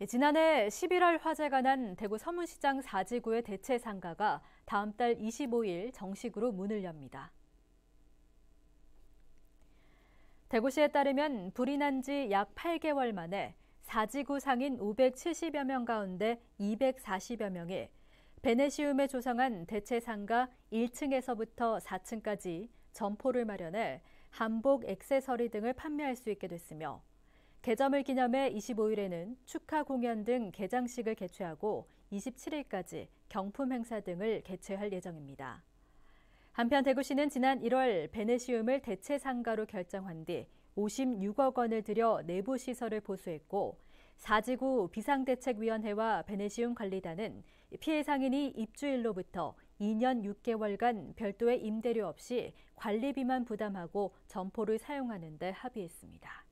예, 지난해 11월 화재가 난 대구 서문시장 4지구의 대체 상가가 다음 달 25일 정식으로 문을 엽니다. 대구시에 따르면 불이 난 지 약 8개월 만에 4지구 상인 570여 명 가운데 240여 명이 베네시움에 조성한 대체 상가 1층에서부터 4층까지 점포를 마련해 한복, 액세서리 등을 판매할 수 있게 됐으며 개점을 기념해 25일에는 축하 공연 등 개장식을 개최하고 27일까지 경품 행사 등을 개최할 예정입니다. 한편 대구시는 지난 1월 베네시움을 대체 상가로 결정한 뒤 56억 원을 들여 내부 시설을 보수했고 4지구 비상대책위원회와 베네시움 관리단은 피해 상인이 입주일로부터 2년 6개월간 별도의 임대료 없이 관리비만 부담하고 점포를 사용하는 데 합의했습니다.